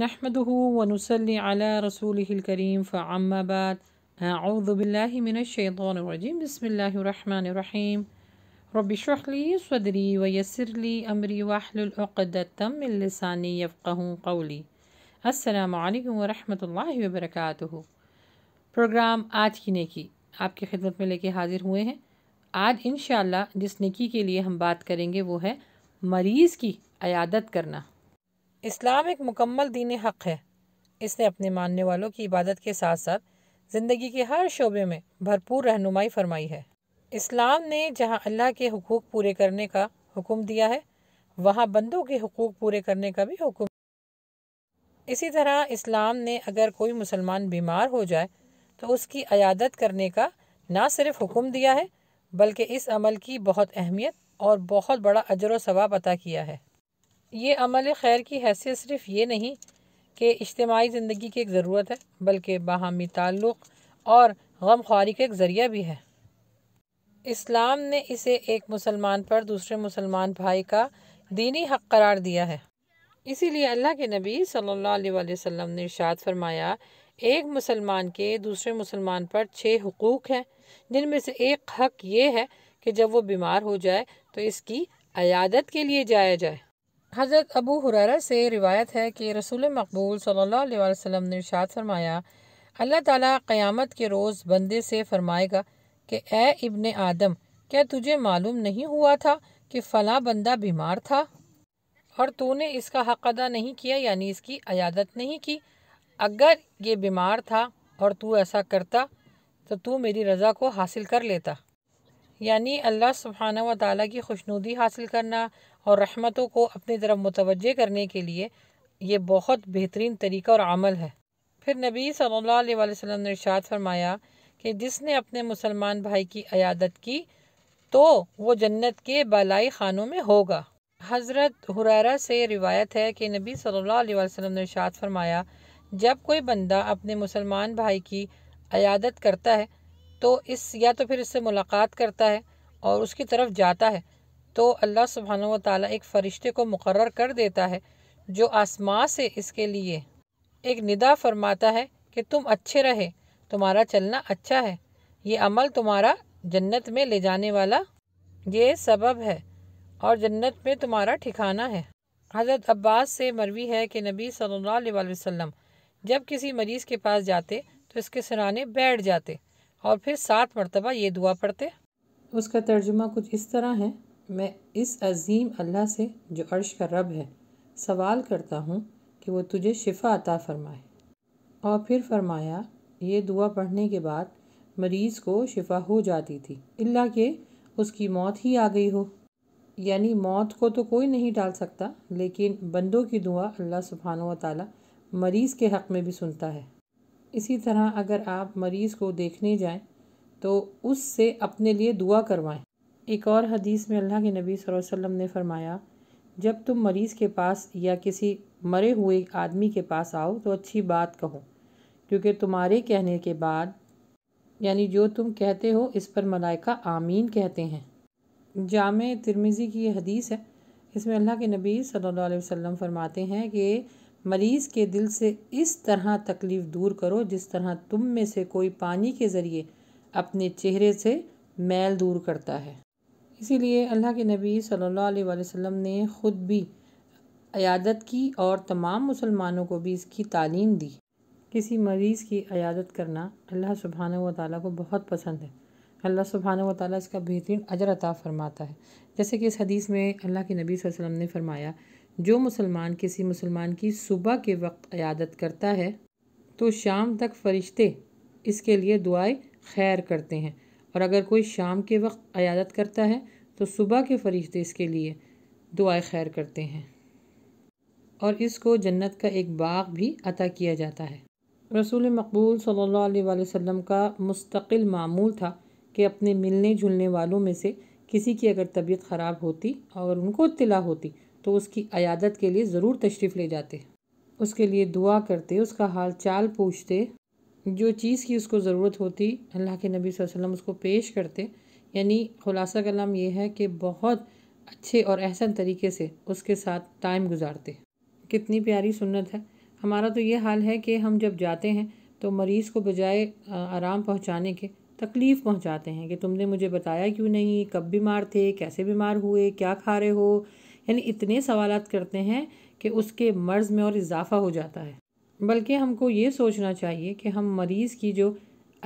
नहमदहू वनसली अला रसूल करीम फ़ाबाद आउज़बिल्लिमिनशैतरजीम बसमीम रबिशरली सदरी वयसरली अमरी वाहलतमिलसानी यफ़़ू कौली असलकम वरहमल वबरक प्रोग्राम आज की नेकी आपकी खिदमत में लेके हाज़िर हुए हैं आज इन जिस नेकी के लिए हम बात करेंगे वो है मरीज़ की अयादत करना इस्लाम एक मुकम्मल दीन हक़ है इसने अपने मानने वालों की इबादत के साथ साथ ज़िंदगी के हर शोबे में भरपूर रहनुमाई फरमाई है इस्लाम ने जहाँ अल्लाह के हकूक़ पूरे करने का हुक्म दिया है वहाँ बंदों के हकूक़ पूरे करने का भी हुक्म इसी तरह इस्लाम ने अगर कोई मुसलमान बीमार हो जाए तो उसकी अयादत करने का ना सिर्फ हुक्म दिया है बल्कि इस अमल की बहुत अहमियत और बहुत बड़ा अजर व सवाब अता किया है ये अमल खैर की हैसियत सिर्फ ये नहीं कि इज्तमी ज़िंदगी की एक ज़रूरत है बल्कि बाहमी ताल्लुक़ और गम खुआारी का एक ज़रिया भी है इस्लाम ने इसे एक मुसलमान पर दूसरे मुसलमान भाई का दीनी हक करार दिया है इसीलिए अल्लाह के नबी सल्लल्लाहु अलैहि वसल्लम ने इर्शाद फरमाया एक मुसलमान के दूसरे मुसलमान पर छः हकूक़ हैं जिनमें से एक हक ये है कि जब वो बीमार हो जाए तो इसकी अयादत के लिए जाया जाए हज़रत अबू हुरारा से रिवायत है कि रसूल मकबूल सल्लल्लाहु अलैहि वसल्लम ने इरशाद फरमाया अल्लाह ताला क़यामत के रोज़ बंदे से फरमाएगा कि ए इब्न आदम क्या तुझे मालूम नहीं हुआ था कि फ़ला बंदा बीमार था और तूने इसका हक अदा नहीं किया यानी इसकी अयादत नहीं की अगर ये बीमार था और तू ऐसा करता तो तू मेरी रज़ा को हासिल कर लेता यानी अल्लाह सुबहाना व की खुशनुदी हासिल करना और रहमतों को अपनी तरफ मुतवजह करने के लिए ये बहुत बेहतरीन तरीका और अमल है फिर नबी सल्लल्लाहु अलैहि वसल्लम ने इरशाद फरमाया कि जिसने अपने मुसलमान भाई की अयादत की तो वो जन्नत के बालाई खानों में होगा हज़रत हुरैरा से रिवायत है कि नबी सल्लल्लाहु अलैहि वसल्लम ने इरशाद फरमाया जब कोई बंदा अपने मुसलमान भाई की अयादत करता है तो इस या तो फिर इससे मुलाकात करता है और उसकी तरफ जाता है तो अल्लाह सुबहान व ताली एक फ़रिश्ते को मुकर कर देता है जो आसमां से इसके लिए एक निदा फरमाता है कि तुम अच्छे रहे तुम्हारा चलना अच्छा है ये अमल तुम्हारा जन्नत में ले जाने वाला ये सबब है और जन्नत में तुम्हारा ठिकाना है हज़रत अब्बास से मरवी है कि नबी सल्लल्लाहु अलैहि वसल्लम जब किसी मरीज़ के पास जाते तो इसके सराने बैठ जाते और फिर सात मरतबा ये दुआ पढ़ते उसका तर्जुमा कुछ इस तरह है मैं इस अज़ीम अल्लाह से जो अर्श का रब है सवाल करता हूँ कि वो तुझे शिफा अता फ़रमाए और फिर फरमाया ये दुआ पढ़ने के बाद मरीज़ को शिफा हो जाती थी अल्लाह के उसकी मौत ही आ गई हो यानी मौत को तो कोई नहीं डाल सकता लेकिन बंदों की दुआ अल्लाह सुबहान व ताली मरीज़ के हक़ में भी सुनता है इसी तरह अगर आप मरीज़ को देखने जाएं तो उससे अपने लिए दुआ करवाएं एक और हदीस में अल्लाह के नबी वसल्लम ने फरमाया जब तुम मरीज़ के पास या किसी मरे हुए आदमी के पास आओ तो अच्छी बात कहो क्योंकि तुम्हारे कहने के बाद यानी जो तुम कहते हो इस पर मलाइका आमीन कहते हैं जाम तिरमिज़ी की यह हदीस है इसमें अल्लाह के नबी सल्लल्लाहु अलैहि वसल्लम फरमाते हैं कि मरीज़ के दिल से इस तरह तकलीफ़ दूर करो जिस तरह तुम में से कोई पानी के ज़रिए अपने चेहरे से मैल दूर करता है इसीलिए अल्लाह के नबी सल्लल्लाहु अलैहि वसल्लम ने ख़ुद भी अयादत की और तमाम मुसलमानों को भी इसकी तालीम दी किसी मरीज़ की अयादत करना अल्लाह सुबहान व ताली को बहुत पसंद है अल्लाह सुबहान व ताली इसका बेहतरीन अजर अता फ़रमाता है जैसे कि इस हदीस में अल्लाह के नबी वसल्लम ने फ़रमाया जो मुसलमान किसी मुसलमान की सुबह के वक्त अयादत करता है तो शाम तक फ़रिश्ते इसके लिए दुआएँ खैर करते हैं और अगर कोई शाम के वक्त अयादत करता है तो सुबह के फरिश्ते इसके लिए दुआ खैर करते हैं और इसको जन्नत का एक बाग भी अता किया जाता है रसूल मकबूल सल्लल्लाहु अलैहि वसल्लम का मुस्तकिल मामूल था कि अपने मिलने जुलने वालों में से किसी की अगर तबीयत ख़राब होती और उनको इतला होती तो उसकी अयादत के लिए ज़रूर तशरीफ़ ले जाते उसके लिए दुआ करते उसका हाल चाल पूछते जो चीज़ की उसको ज़रूरत होती अल्लाह के नबी वसल्लम उसको पेश करते यानी ख़ुलासा कलाम ये है कि बहुत अच्छे और अहसन तरीके से उसके साथ टाइम गुजारते कितनी प्यारी सुन्नत है हमारा तो ये हाल है कि हम जब जाते हैं तो मरीज़ को बजाय आराम पहुँचाने के तकलीफ़ पहुँचाते हैं कि तुमने मुझे बताया क्यों नहीं कब बीमार थे कैसे बीमार हुए क्या खा रहे हो यानी इतने सवाल करते हैं कि उसके मर्ज़ में और इजाफ़ा हो जाता है बल्कि हमको ये सोचना चाहिए कि हम मरीज़ की जो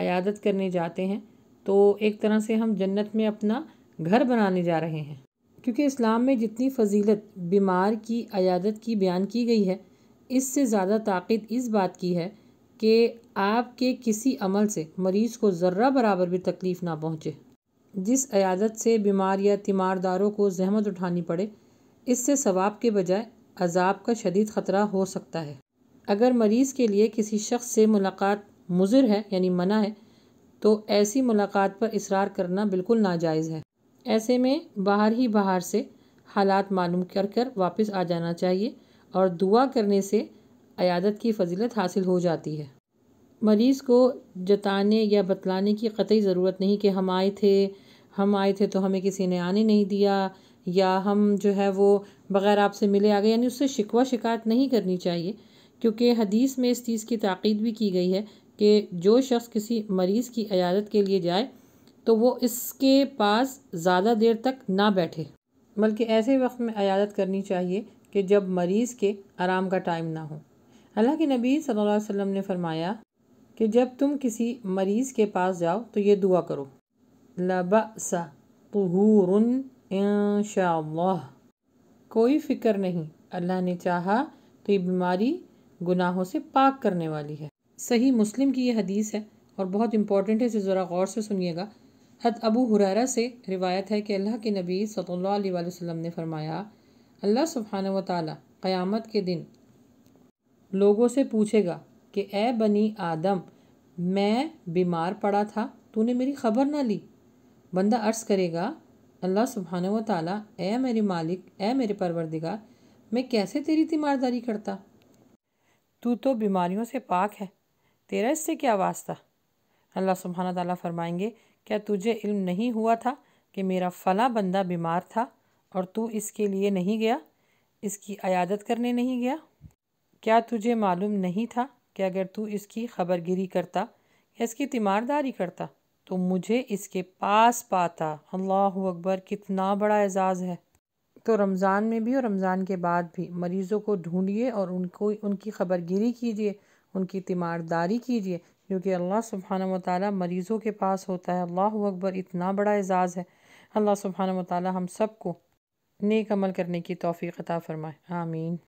अयादत करने जाते हैं तो एक तरह से हम जन्नत में अपना घर बनाने जा रहे हैं क्योंकि इस्लाम में जितनी फजीलत बीमार की अयादत की बयान की गई है इससे ज़्यादा ताक़द इस बात की है कि आपके किसी अमल से मरीज़ को ज़र्रा बराबर भी तकलीफ़ ना पहुँचे जिस अयादत से बीमार या तीमारदारों को जहमत उठानी पड़े इससे सवाब के बजाय अजाब का शदीद ख़तरा हो सकता है अगर मरीज़ के लिए किसी शख्स से मुलाकात मुज़र है यानी मना है तो ऐसी मुलाकात पर इसरार करना बिल्कुल नाजायज़ है ऐसे में बाहर ही बाहर से हालात मालूम कर कर वापस आ जाना चाहिए और दुआ करने से अयादत की फजीलत हासिल हो जाती है मरीज़ को जताने या बतलाने की कतई ज़रूरत नहीं कि हम आए थे हम आए थे तो हमें किसी ने आने नहीं दिया या हम जो है वो बग़ैर आपसे मिले आ गए यानी उससे शिकवा शिकायत नहीं करनी चाहिए क्योंकि हदीस में इस चीज़ की ताकद भी की गई है कि जो शख्स किसी मरीज़ की अयादत के लिए जाए तो वो इसके पास ज़्यादा देर तक ना बैठे बल्कि ऐसे वक्त में अयादत करनी चाहिए कि जब मरीज़ के आराम का टाइम ना हो अल्लाह के नबी सल्लल्लाहु अलैहि वसल्लम ने फरमाया कि जब तुम किसी मरीज़ के पास जाओ तो ये दुआ करो लबसा तहूर कोई फ़िक्र नहीं अल्लाह ने चाहा तो ये बीमारी गुनाहों से पाक करने वाली है सही मुस्लिम की यह हदीस है और बहुत इंपॉर्टेंट है इसे ज़रा गौर से सुनिएगा हद अबू हुरारा से रिवायत है कि अल्लाह के नबी सल्लल्लाहु अलैहि वसल्लम ने फरमाया अल्लाह सुबहान व ताली क़यामत के दिन लोगों से पूछेगा कि ए बनी आदम मैं बीमार पड़ा था तूने मेरी खबर ना ली बंदा अर्ज़ करेगा अल्लाह सुबहान व ताली ए मेरे मालिक ए मेरे परवरदिगार मैं कैसे तेरी तीमारदारी करता तू तो बीमारियों से पाक है तेरा इससे क्या वास्ता अल्लाह सुबहाना तला फरमाएंगे क्या तुझे इल्म नहीं हुआ था कि मेरा फ़ला बंदा बीमार था और तू इसके लिए नहीं गया इसकी अयादत करने नहीं गया क्या तुझे मालूम नहीं था कि अगर तू इसकी खबरगिरी करता या इसकी तीमारदारी करता तो मुझे इसके पास पाता अल्लाह अकबर कितना बड़ा एजाज़ है तो रमज़ान में भी और रमज़ान के बाद भी मरीज़ों को ढूंढिए और उनको उनकी खबरगिरी कीजिए उनकी तीमारदारी कीजिए क्योंकि अल्लाह सुबहाना वाली मरीज़ों के पास होता है अल्लाह अकबर इतना बड़ा एज़ाज़ है अल्लाह सुबहाना वाली हम सबको नेक अमल करने की तोफ़ी अता फ़रमाए आमीन